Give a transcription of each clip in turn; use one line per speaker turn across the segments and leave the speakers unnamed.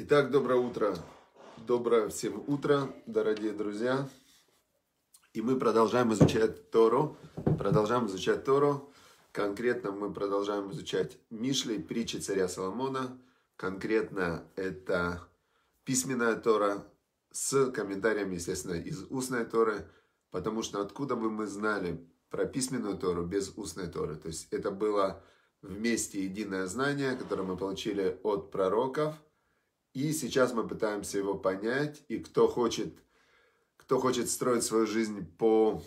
Итак, доброе утро. Доброе всем утро, дорогие друзья. И мы продолжаем изучать Тору. Продолжаем изучать Тору. Конкретно мы продолжаем изучать Мишли, притчи царя Соломона. Конкретно это письменная Тора с комментариями, естественно, из устной Торы. Потому что откуда бы мы знали про письменную Тору без устной Торы? То есть это было вместе единое знание, которое мы получили от пророков – и сейчас мы пытаемся его понять. И кто хочет, кто хочет строить свою жизнь по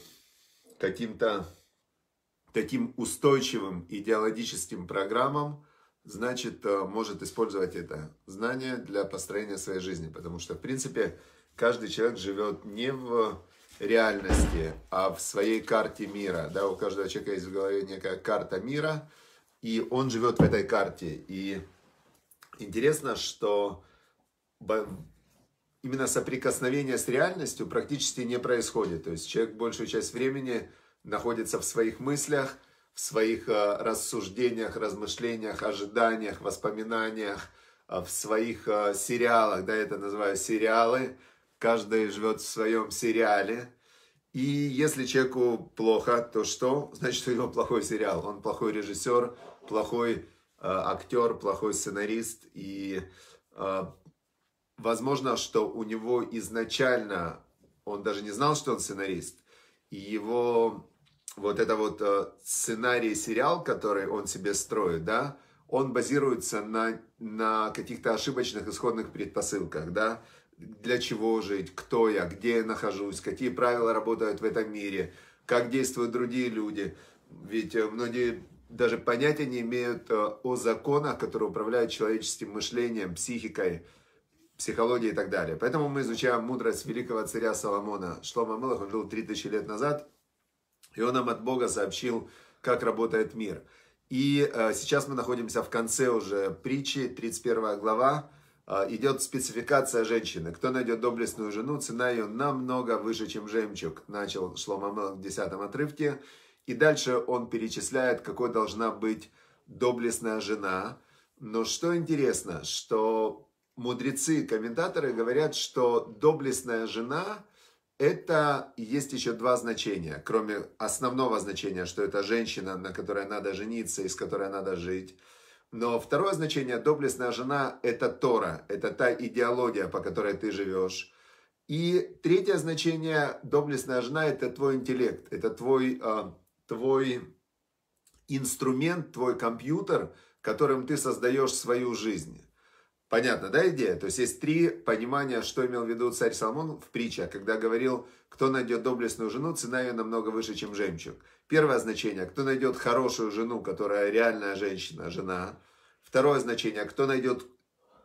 каким-то таким устойчивым идеологическим программам, значит, э, может использовать это знание для построения своей жизни. Потому что, в принципе, каждый человек живет не в реальности, а в своей карте мира. Да, у каждого человека есть в голове некая карта мира, и он живет в этой карте. И интересно, что именно соприкосновение с реальностью практически не происходит. То есть человек большую часть времени находится в своих мыслях, в своих э, рассуждениях, размышлениях, ожиданиях, воспоминаниях, э, в своих э, сериалах, да, это называю сериалы, каждый живет в своем сериале. И если человеку плохо, то что? Значит, у него плохой сериал, он плохой режиссер, плохой э, актер, плохой сценарист и э, возможно, что у него изначально, он даже не знал, что он сценарист, и его вот это вот э, сценарий сериал, который он себе строит, да, он базируется на, на каких-то ошибочных исходных предпосылках, да, для чего жить, кто я, где я нахожусь, какие правила работают в этом мире, как действуют другие люди. Ведь э, многие даже понятия не имеют э, о законах, которые управляют человеческим мышлением, психикой, психологии и так далее. Поэтому мы изучаем мудрость великого царя Соломона. Шлома Мелах, он жил 3000 лет назад, и он нам от Бога сообщил, как работает мир. И э, сейчас мы находимся в конце уже притчи, 31 глава, э, идет спецификация женщины. Кто найдет доблестную жену, цена ее намного выше, чем жемчуг, начал Шлома Мелах в 10 отрывке. И дальше он перечисляет, какой должна быть доблестная жена. Но что интересно, что мудрецы, комментаторы говорят, что доблестная жена – это есть еще два значения, кроме основного значения, что это женщина, на которой надо жениться и с которой надо жить. Но второе значение – доблестная жена – это Тора, это та идеология, по которой ты живешь. И третье значение – доблестная жена – это твой интеллект, это твой, э, твой инструмент, твой компьютер, которым ты создаешь свою жизнь. Понятно, да, идея? То есть есть три понимания, что имел в виду царь Соломон в притче, когда говорил, кто найдет доблестную жену, цена ее намного выше, чем жемчуг. Первое значение, кто найдет хорошую жену, которая реальная женщина, жена. Второе значение, кто найдет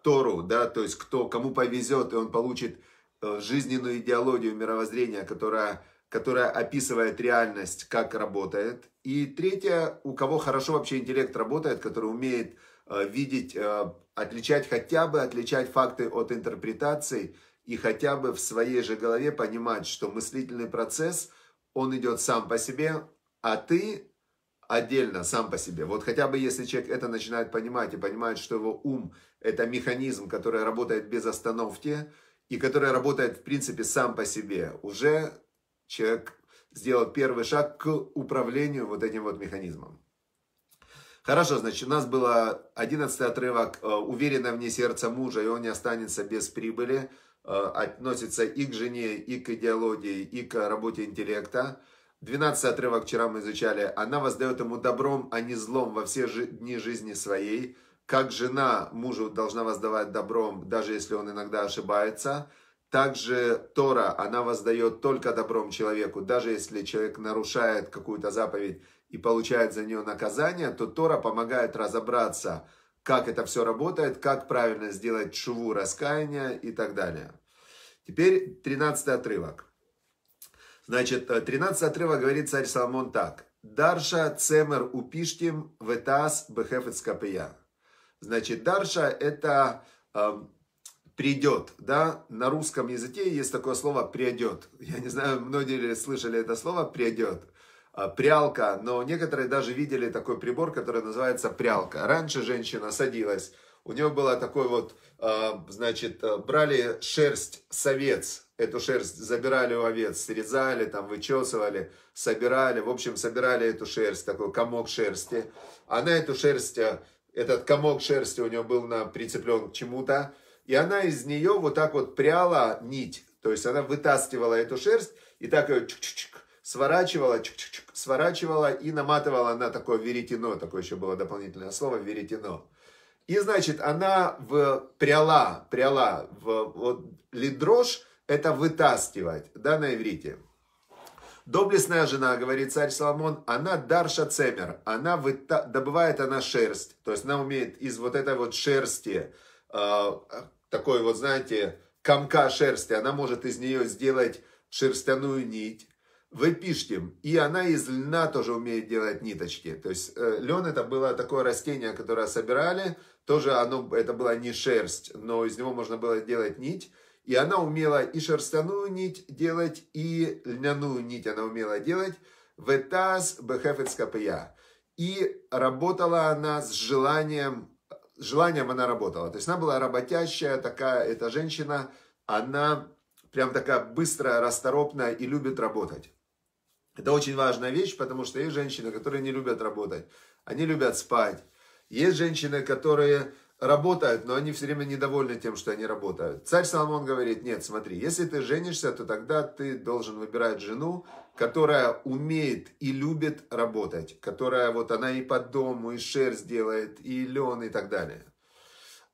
Тору, да, то есть кто, кому повезет, и он получит э, жизненную идеологию мировоззрения, которая, которая описывает реальность, как работает. И третье, у кого хорошо вообще интеллект работает, который умеет Э, видеть, э, отличать хотя бы, отличать факты от интерпретаций и хотя бы в своей же голове понимать, что мыслительный процесс, он идет сам по себе, а ты отдельно, сам по себе. Вот хотя бы если человек это начинает понимать и понимает, что его ум – это механизм, который работает без остановки и который работает, в принципе, сам по себе, уже человек сделал первый шаг к управлению вот этим вот механизмом. Хорошо, значит, у нас было одиннадцатый отрывок э, «Уверенно вне сердца мужа, и он не останется без прибыли». Э, относится и к жене, и к идеологии, и к работе интеллекта. Двенадцатый отрывок вчера мы изучали. Она воздает ему добром, а не злом во все дни жизни своей. Как жена мужу должна воздавать добром, даже если он иногда ошибается. Также Тора, она воздает только добром человеку, даже если человек нарушает какую-то заповедь и получает за нее наказание, то Тора помогает разобраться, как это все работает, как правильно сделать шву раскаяния и так далее. Теперь 13 отрывок. Значит, 13 э, отрывок говорит царь Соломон так. Дарша цемер упиштим ветас бехефец капия. Значит, дарша это э, эм, придет, да, на русском языке есть такое слово придет. Я не знаю, многие ли слышали это слово придет. А, прялка, но некоторые даже видели такой прибор, который называется прялка. Раньше женщина садилась, у нее было такой вот, а, значит, э, брали шерсть с овец, эту шерсть забирали у овец, срезали, там, вычесывали, собирали, в общем, собирали эту шерсть, такой комок шерсти. Она а эту шерсть, э, этот комок шерсти у нее был на, прицеплен к чему-то, и она из нее вот так вот пряла нить, то есть она вытаскивала эту шерсть и так ее чик-чик-чик сворачивала, чик -чик -чик, сворачивала и наматывала на такое веретено, такое еще было дополнительное слово, веретено. И, значит, она в, пряла, пряла, в, вот, лидрош, это вытаскивать, да, на иврите. Доблестная жена, говорит царь Соломон, она дарша цемер, она выта... добывает она шерсть, то есть она умеет из вот этой вот шерсти, э, такой вот, знаете, комка шерсти, она может из нее сделать шерстяную нить, вы пишете, и она из льна тоже умеет делать ниточки. То есть э, лен это было такое растение, которое собирали, тоже оно, это была не шерсть, но из него можно было делать нить. И она умела и шерстяную нить делать, и льняную нить она умела делать. Ветаз бехефец капия. И работала она с желанием, с желанием она работала. То есть она была работящая такая, эта женщина, она прям такая быстрая, расторопная и любит работать. Это очень важная вещь, потому что есть женщины, которые не любят работать, они любят спать. Есть женщины, которые работают, но они все время недовольны тем, что они работают. Царь Соломон говорит, нет, смотри, если ты женишься, то тогда ты должен выбирать жену, которая умеет и любит работать, которая вот она и по дому, и шерсть делает, и лен, и так далее.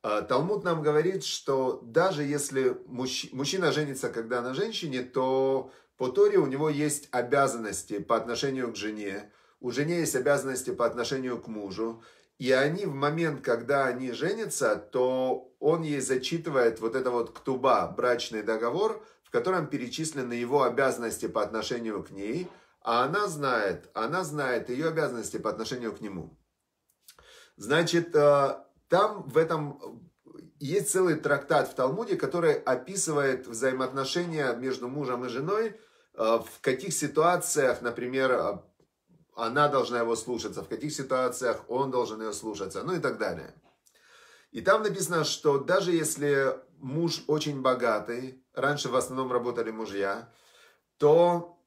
А, Талмуд нам говорит, что даже если мужч... мужчина женится, когда на женщине, то по Торе у него есть обязанности по отношению к жене, у жене есть обязанности по отношению к мужу, и они в момент, когда они женятся, то он ей зачитывает вот это вот ктуба, брачный договор, в котором перечислены его обязанности по отношению к ней, а она знает, она знает ее обязанности по отношению к нему. Значит, э, там в этом есть целый трактат в Талмуде, который описывает взаимоотношения между мужем и женой, э, в каких ситуациях, например, э, она должна его слушаться, в каких ситуациях он должен ее слушаться, ну и так далее. И там написано, что даже если муж очень богатый, раньше в основном работали мужья, то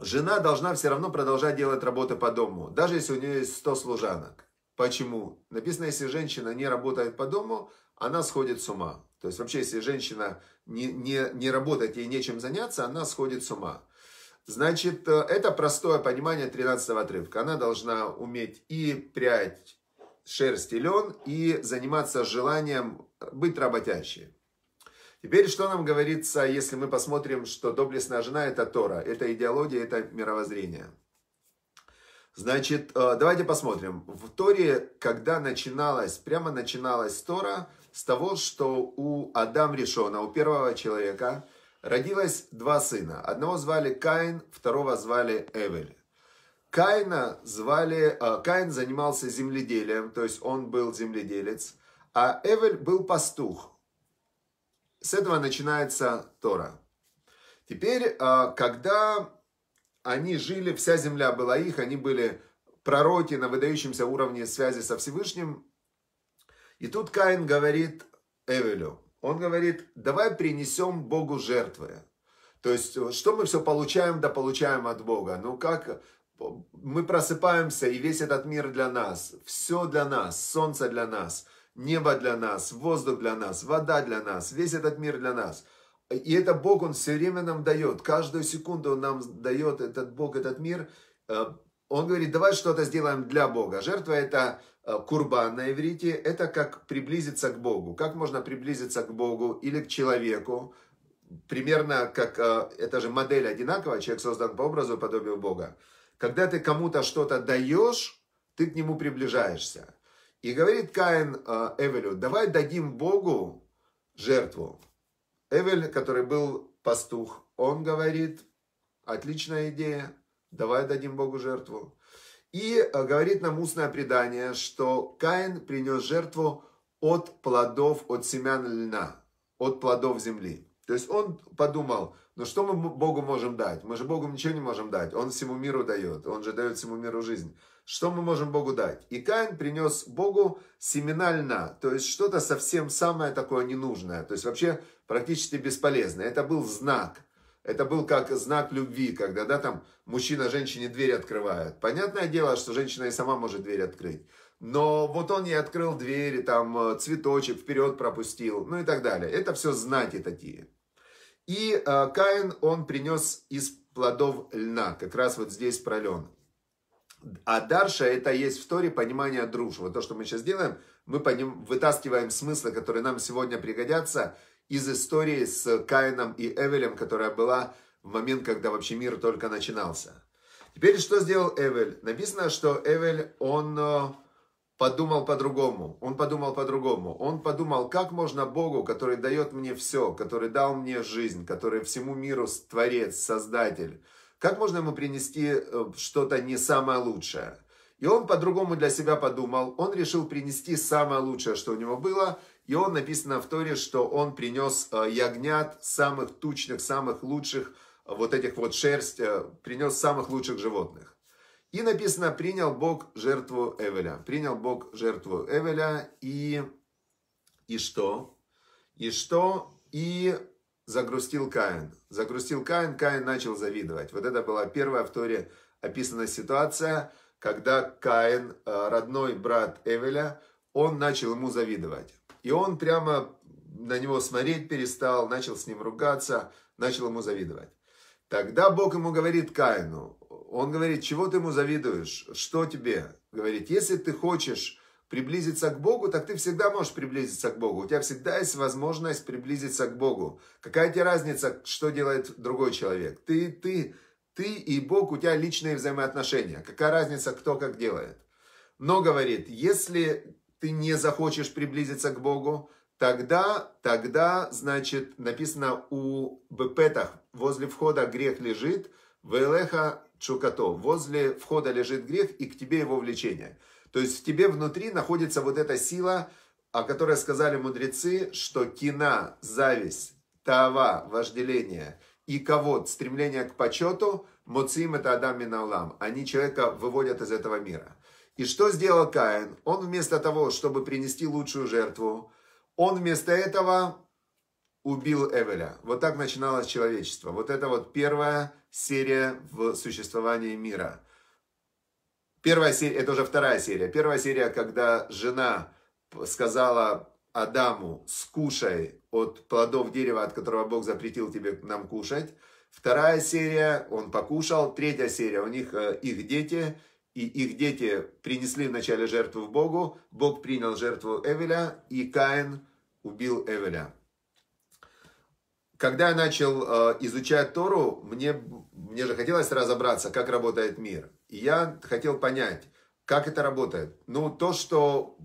жена должна все равно продолжать делать работу по дому, даже если у нее есть 100 служанок. Почему? Написано, если женщина не работает по дому, она сходит с ума. То есть вообще, если женщина не, не, не работает, ей нечем заняться, она сходит с ума. Значит, э, это простое понимание 13 отрывка. Она должна уметь и прядь шерсть и лен, и заниматься желанием быть работящей. Теперь, что нам говорится, если мы посмотрим, что доблестная жена – это Тора, это идеология, это мировоззрение. Значит, э, давайте посмотрим. В Торе, когда начиналась, прямо начиналась Тора – с того, что у Адам Ришона, у первого человека, родилось два сына. Одного звали Каин, второго звали Эвель. Каина звали, э, Каин занимался земледелием, то есть он был земледелец, а Эвель был пастух. С этого начинается Тора. Теперь, э, когда они жили, вся земля была их, они были пророки на выдающемся уровне связи со Всевышним, и тут Каин говорит Эвелю, он говорит, давай принесем Богу жертвы. То есть, что мы все получаем, да получаем от Бога. Ну как мы просыпаемся, и весь этот мир для нас, все для нас, солнце для нас, небо для нас, воздух для нас, вода для нас, весь этот мир для нас. И это Бог, Он все время нам дает, каждую секунду Он нам дает этот Бог, этот мир. Э, он говорит, давай что-то сделаем для Бога. Жертва – это Э, курбан на иврите – это как приблизиться к Богу. Как можно приблизиться к Богу или к человеку? Примерно как, э, это же модель одинаковая, человек создан по образу и подобию Бога. Когда ты кому-то что-то даешь, ты к нему приближаешься. И говорит Каин э, Эвелю, давай дадим Богу жертву. Эвель, который был пастух, он говорит, отличная идея, давай дадим Богу жертву. И э, говорит нам устное предание, что Каин принес жертву от плодов, от семян льна, от плодов земли. То есть он подумал, ну что мы Богу можем дать? Мы же Богу ничего не можем дать. Он всему миру дает. Он же дает всему миру жизнь. Что мы можем Богу дать? И Каин принес Богу семена льна. То есть что-то совсем самое такое ненужное. То есть вообще практически бесполезное. Это был знак – это был как знак любви, когда да, там мужчина женщине дверь открывает. Понятное дело, что женщина и сама может дверь открыть. Но вот он ей открыл двери, там э, цветочек вперед пропустил, ну и так далее. Это все знаки такие. И э, Каин, он принес из плодов льна, как раз вот здесь пролен. А дарша это есть в Торе понимание дружбы. то, что мы сейчас делаем, мы по ним вытаскиваем смыслы, которые нам сегодня пригодятся – из истории с Каином и Эвелем, которая была в момент, когда вообще мир только начинался. Теперь что сделал Эвель? Написано, что Эвель, он э, подумал по-другому. Он подумал по-другому. Он подумал, как можно Богу, который дает мне все, который дал мне жизнь, который всему миру творец, создатель, как можно ему принести э, что-то не самое лучшее? И он по-другому для себя подумал. Он решил принести самое лучшее, что у него было – и он, написано в Торе, что он принес э, ягнят самых тучных, самых лучших, э, вот этих вот шерсть, э, принес самых лучших животных. И написано, принял Бог жертву Эвеля. Принял Бог жертву Эвеля и... И что? И что? И загрустил Каин. Загрустил Каин, Каин начал завидовать. Вот это была первая в Торе описана ситуация, когда Каин, родной брат Эвеля, он начал ему завидовать. И он прямо на него смотреть перестал, начал с ним ругаться, начал ему завидовать. Тогда Бог ему говорит Каину, он говорит, чего ты ему завидуешь, что тебе? Говорит, если ты хочешь приблизиться к Богу, так ты всегда можешь приблизиться к Богу. У тебя всегда есть возможность приблизиться к Богу. Какая тебе разница, что делает другой человек? Ты, ты, ты и Бог, у тебя личные взаимоотношения. Какая разница, кто как делает? Но, говорит, если ты не захочешь приблизиться к Богу, тогда, тогда, значит, написано у Бепетах, возле входа грех лежит, Велеха Чукато, возле входа лежит грех и к тебе его влечение. То есть в тебе внутри находится вот эта сила, о которой сказали мудрецы, что кина, зависть, тава, вожделение и кого стремление к почету, моцим это Адам Минаулам, они человека выводят из этого мира. И что сделал Каин? Он вместо того, чтобы принести лучшую жертву, он вместо этого убил Эвеля. Вот так начиналось человечество. Вот это вот первая серия в существовании мира. Первая серия, это уже вторая серия. Первая серия, когда жена сказала Адаму, скушай от плодов дерева, от которого Бог запретил тебе нам кушать. Вторая серия, он покушал. Третья серия, у них э, их дети – и их дети принесли вначале жертву в Богу, Бог принял жертву Эвеля, и Каин убил Эвеля. Когда я начал э, изучать Тору, мне, мне же хотелось разобраться, как работает мир. И я хотел понять, как это работает. Ну, то, что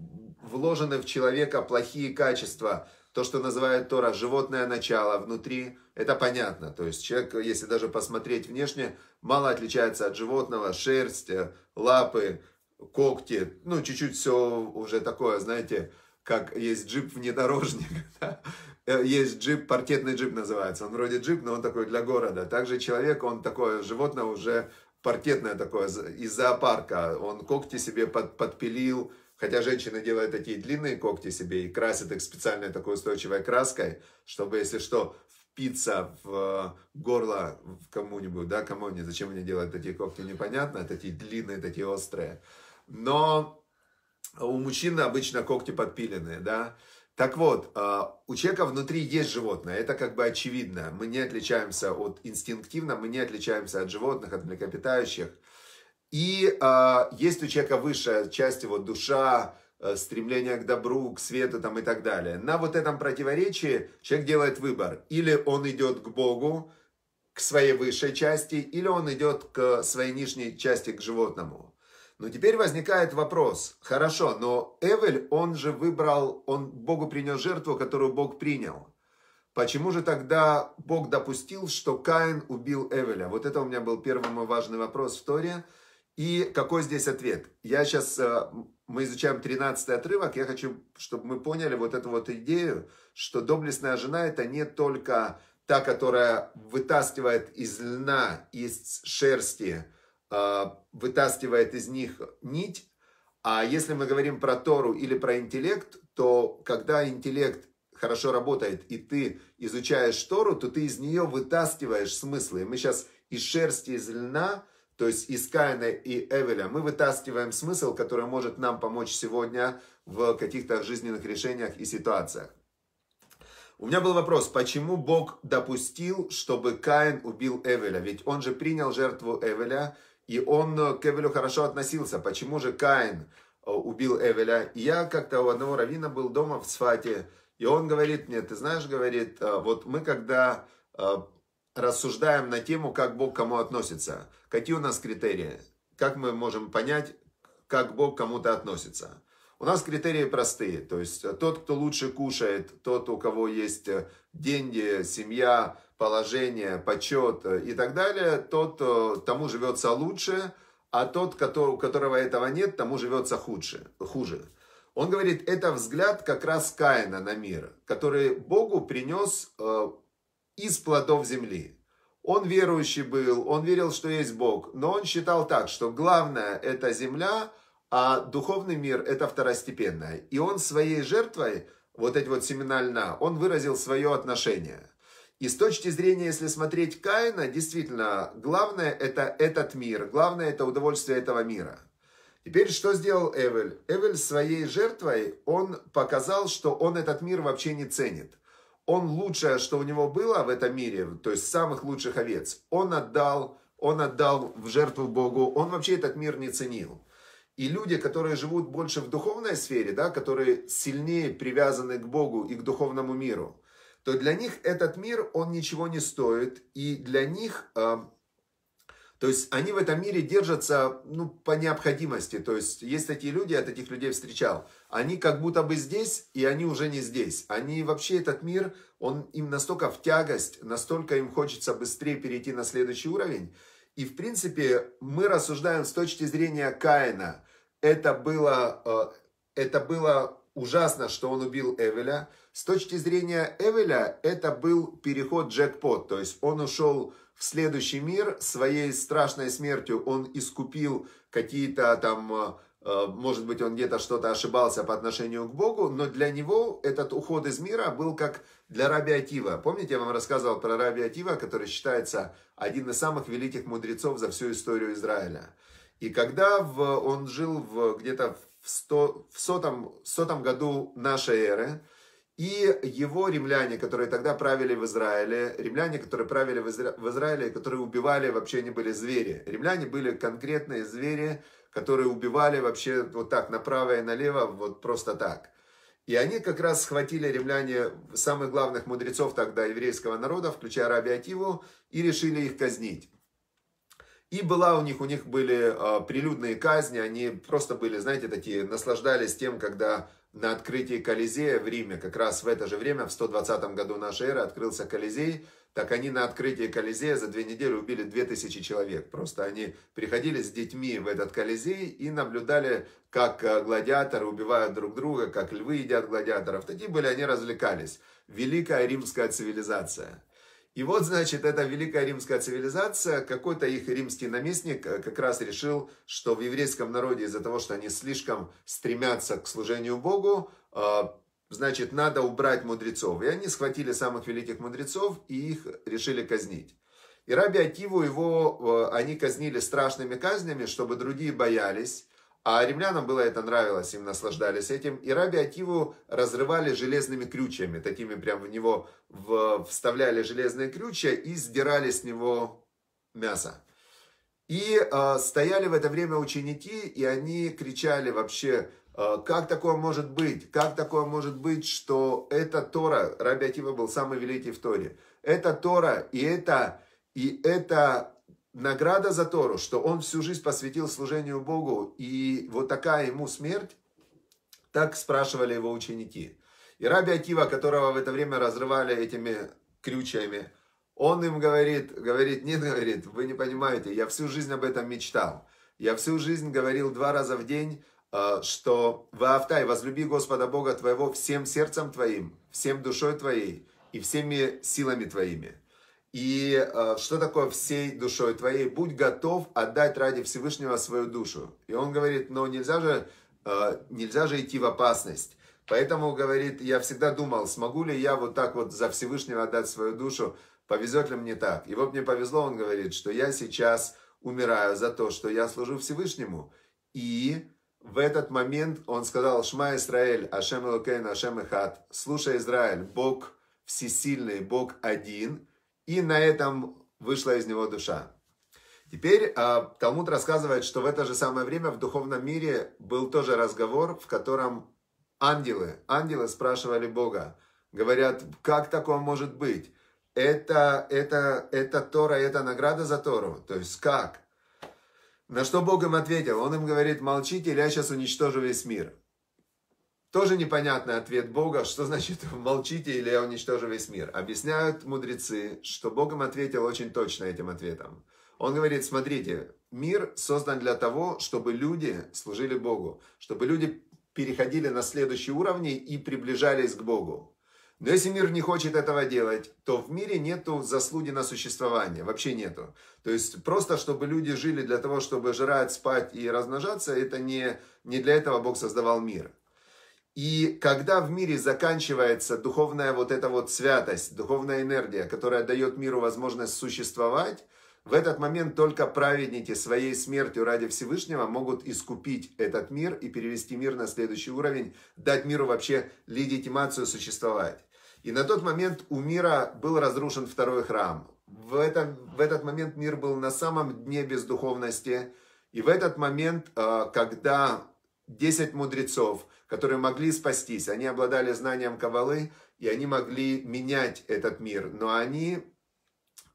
вложены в человека плохие качества – то, что называет Тора животное начало внутри, это понятно. То есть человек, если даже посмотреть внешне, мало отличается от животного. Шерсть, э, лапы, когти, ну, чуть-чуть все уже такое, знаете, как есть джип-внедорожник, да? Э, есть джип, паркетный джип называется, он вроде джип, но он такой для города. Также человек, он такое животное уже паркетное такое, из зоопарка, он когти себе под, подпилил, Хотя женщины делают такие длинные когти себе и красят их специальной такой устойчивой краской, чтобы, если что, впиться в э, горло кому-нибудь, да, кому они, зачем они делают такие когти, непонятно, такие длинные, такие острые. Но у мужчин обычно когти подпиленные, да. Так вот, э, у человека внутри есть животное, это как бы очевидно. Мы не отличаемся от инстинктивно, мы не отличаемся от животных, от млекопитающих. И э, а, есть у человека высшая часть его душа, э, стремление к добру, к свету там, и так далее. На вот этом противоречии человек делает выбор. Или он идет к Богу, к своей высшей части, или он идет к своей нижней части, к животному. Но теперь возникает вопрос, хорошо, но Эвель, он же выбрал, он Богу принес жертву, которую Бог принял. Почему же тогда Бог допустил, что Каин убил Эвеля? Вот это у меня был первый мой важный вопрос в Торе. И какой здесь ответ? Я сейчас, э, мы изучаем 13 отрывок, я хочу, чтобы мы поняли вот эту вот идею, что доблестная жена это не только та, которая вытаскивает из льна, из шерсти, э, вытаскивает из них нить, а если мы говорим про Тору или про интеллект, то когда интеллект хорошо работает, и ты изучаешь Тору, то ты из нее вытаскиваешь смыслы. мы сейчас из шерсти, из льна – то есть из Каина и Эвеля, мы вытаскиваем смысл, который может нам помочь сегодня в каких-то жизненных решениях и ситуациях. У меня был вопрос, почему Бог допустил, чтобы Каин убил Эвеля? Ведь он же принял жертву Эвеля, и он к Эвелю хорошо относился. Почему же Каин э, убил Эвеля? И я как-то у одного равина был дома в Сфате, и он говорит мне, ты знаешь, говорит, э, вот мы когда э, рассуждаем на тему, как Бог к кому относится. Какие у нас критерии? Как мы можем понять, как Бог к кому-то относится? У нас критерии простые. То есть э, тот, кто лучше кушает, тот, у кого есть э, деньги, семья, положение, почет э, и так далее, тот тому живется лучше, а тот, у которого этого нет, тому живется худше, хуже. Он говорит, это взгляд как раз Каина на мир, который Богу принес из плодов земли. Он верующий был, он верил, что есть Бог, но он считал так, что главное это земля, а духовный мир это второстепенное. И он своей жертвой, вот эти вот семена льна, он выразил свое отношение. И с точки зрения, если смотреть Каина, действительно, главное это этот мир, главное это удовольствие этого мира. Теперь что сделал Эвель? Эвель своей жертвой, он показал, что он этот мир вообще не ценит он лучшее, что у него было в этом мире, то есть самых лучших овец, он отдал, он отдал в жертву Богу, он вообще этот мир не ценил. И люди, которые живут больше в духовной сфере, да, которые сильнее привязаны к Богу и к духовному миру, то для них этот мир, он ничего не стоит, и для них э, то есть они в этом мире держатся ну, по необходимости. То есть есть такие люди, я таких людей встречал. Они как будто бы здесь, и они уже не здесь. Они вообще этот мир, он им настолько в тягость, настолько им хочется быстрее перейти на следующий уровень. И в принципе мы рассуждаем с точки зрения Каина. Это было, э, это было ужасно, что он убил Эвеля. С точки зрения Эвеля это был переход джекпот. То есть он ушел в следующий мир. Своей страшной смертью он искупил какие-то там, э, э, может быть, он где-то что-то ошибался по отношению к Богу, но для него этот уход из мира был как для Раби Акива. Помните, я вам рассказывал про Раби Акива, который считается один из самых великих мудрецов за всю историю Израиля. И когда в, он жил в, где-то в, сто в сотом, сотом году нашей эры, и его римляне, которые тогда правили в Израиле, римляне, которые правили в, Израиле, которые убивали, вообще не были звери. Римляне были конкретные звери, которые убивали вообще вот так, направо и налево, вот просто так. И они как раз схватили римляне самых главных мудрецов тогда еврейского народа, включая Рабиативу, и решили их казнить. И была у них, у них были э, прилюдные казни, они просто были, знаете, такие, наслаждались тем, когда на открытии Колизея в Риме, как раз в это же время, в 120 году нашей эры, открылся Колизей, так они на открытии Колизея за две недели убили 2000 человек. Просто они приходили с детьми в этот Колизей и наблюдали, как э, гладиаторы убивают друг друга, как львы едят гладиаторов. Такие были, они развлекались. Великая римская цивилизация – и вот, значит, эта великая римская цивилизация, какой-то их римский наместник э, как раз решил, что в еврейском народе из-за того, что они слишком стремятся к служению Богу, э, значит, надо убрать мудрецов. И они схватили самых великих мудрецов и их решили казнить. И Раби Акиву его, э, они казнили страшными казнями, чтобы другие боялись. А римлянам было это нравилось, им наслаждались этим. И Раби Акиву разрывали железными крючьями, такими прям в него вставляли железные крючья и сдирали с него мясо. И э, стояли в это время ученики, и они кричали вообще, э, как такое может быть, как такое может быть, что эта Тора, Раби Акива был самый великий в Торе, это Тора и это, и это награда за Тору, что он всю жизнь посвятил служению Богу, и вот такая ему смерть, так спрашивали его ученики. И Раби Акива, которого в это время разрывали этими крючьями, он им говорит, говорит, нет, говорит, вы не понимаете, я всю жизнь об этом мечтал. Я всю жизнь говорил два раза в день, э, что «Ваавтай, возлюби Господа Бога твоего всем сердцем твоим, всем душой твоей и всеми силами твоими». И э, что такое всей душой твоей? Будь готов отдать ради Всевышнего свою душу. И он говорит, но нельзя же, э, нельзя же идти в опасность. Поэтому, говорит, я всегда думал, смогу ли я вот так вот за Всевышнего отдать свою душу, повезет ли мне так. И вот мне повезло, он говорит, что я сейчас умираю за то, что я служу Всевышнему. И в этот момент он сказал, Шма Израиль, Ашем Элокейн, Ашем Эхат, слушай, Израиль, Бог всесильный, Бог один – и на этом вышла из него душа. Теперь а, Талмуд рассказывает, что в это же самое время в духовном мире был тоже разговор, в котором ангелы, ангелы спрашивали Бога, говорят, как такое может быть? Это, это, это Тора, это награда за Тору. То есть как? На что Бог им ответил? Он им говорит, молчите, или я сейчас уничтожу весь мир. Тоже непонятный ответ Бога, что значит «молчите, или я уничтожу весь мир». Объясняют мудрецы, что Богом ответил очень точно этим ответом. Он говорит, смотрите, мир создан для того, чтобы люди служили Богу, чтобы люди переходили на следующие уровни и приближались к Богу. Но если мир не хочет этого делать, то в мире нету заслуги на существование, вообще нету. То есть просто, чтобы люди жили для того, чтобы жрать, спать и размножаться, это не, не для этого Бог создавал мир. И когда в мире заканчивается духовная вот эта вот святость, духовная энергия, которая дает миру возможность существовать, в этот момент только праведники своей смертью ради Всевышнего могут искупить этот мир и перевести мир на следующий уровень, дать миру вообще легитимацию существовать. И на тот момент у мира был разрушен второй храм. В, этом в этот момент мир был на самом дне без духовности. И в этот момент, э, когда 10 мудрецов – которые могли спастись. Они обладали знанием Кабалы, и они могли менять этот мир. Но они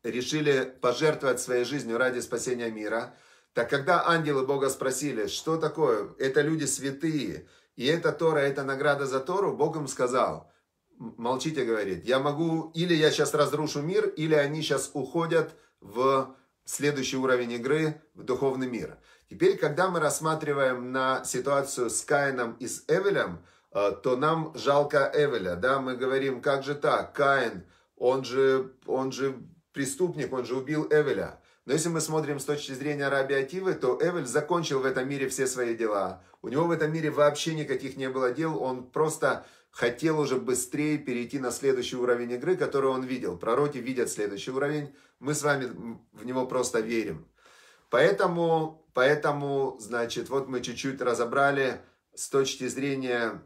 решили пожертвовать своей жизнью ради спасения мира. Так когда ангелы Бога спросили, что такое, это люди святые, и это Тора, это награда за Тору, Бог им сказал, молчите, говорит, я могу, или я сейчас разрушу мир, или они сейчас уходят в следующий уровень игры, в духовный мир. Теперь, когда мы рассматриваем на ситуацию с Каином и с Эвелем, э, то нам жалко Эвеля, да, мы говорим, как же так, Каин, он же, он же преступник, он же убил Эвеля. Но если мы смотрим с точки зрения Раби Ативы, то Эвель закончил в этом мире все свои дела. У него в этом мире вообще никаких не было дел, он просто хотел уже быстрее перейти на следующий уровень игры, который он видел. Пророки видят следующий уровень, мы с вами в него просто верим. Поэтому, поэтому, значит, вот мы чуть-чуть разобрали с точки зрения,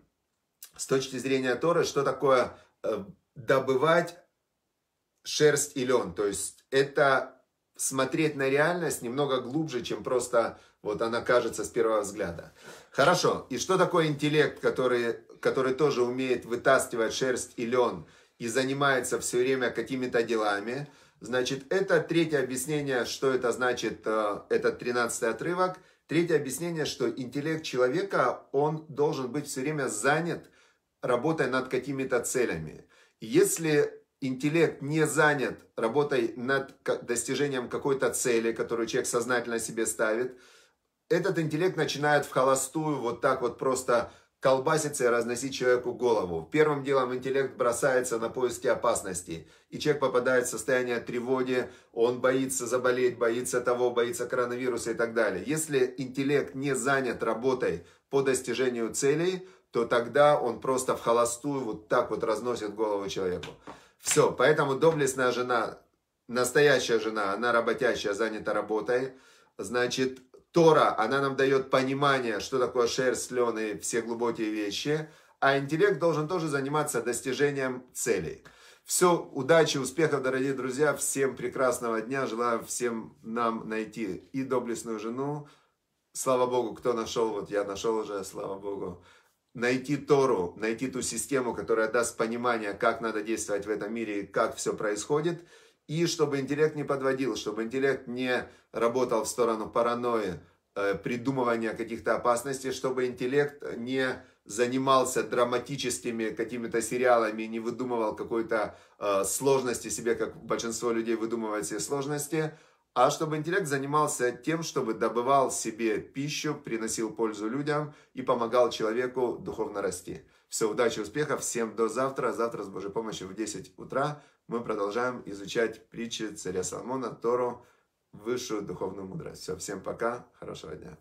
с точки зрения Торы, что такое э, добывать шерсть и лен. То есть это смотреть на реальность немного глубже, чем просто вот она кажется с первого взгляда. Хорошо. И что такое интеллект, который, который тоже умеет вытаскивать шерсть и лен и занимается все время какими-то делами? Значит, это третье объяснение, что это значит, э, этот тринадцатый отрывок. Третье объяснение, что интеллект человека, он должен быть все время занят, работая над какими-то целями. Если интеллект не занят работой над достижением какой-то цели, которую человек сознательно себе ставит, этот интеллект начинает в холостую вот так вот просто колбаситься и разносить человеку голову. Первым делом интеллект бросается на поиски опасности, и человек попадает в состояние тревоги, он боится заболеть, боится того, боится коронавируса и так далее. Если интеллект не занят работой по достижению целей, то тогда он просто в холостую вот так вот разносит голову человеку. Все, поэтому доблестная жена, настоящая жена, она работящая, занята работой, значит, Тора, она нам дает понимание, что такое шерсть, лен все глубокие вещи, а интеллект должен тоже заниматься достижением целей. Все, удачи, успехов, дорогие друзья, всем прекрасного дня, желаю всем нам найти и доблестную жену, слава Богу, кто нашел, вот я нашел уже, слава Богу, найти Тору, найти ту систему, которая даст понимание, как надо действовать в этом мире и как все происходит – и чтобы интеллект не подводил, чтобы интеллект не работал в сторону паранойи, э, придумывания каких-то опасностей, чтобы интеллект не занимался драматическими какими-то сериалами, не выдумывал какой-то э, сложности себе, как большинство людей выдумывает себе сложности, а чтобы интеллект занимался тем, чтобы добывал себе пищу, приносил пользу людям и помогал человеку духовно расти. Все, удачи, успехов, всем до завтра. Завтра с Божьей помощью в 10 утра мы продолжаем изучать притчи царя Соломона, Тору, высшую духовную мудрость. Все, всем пока, хорошего дня.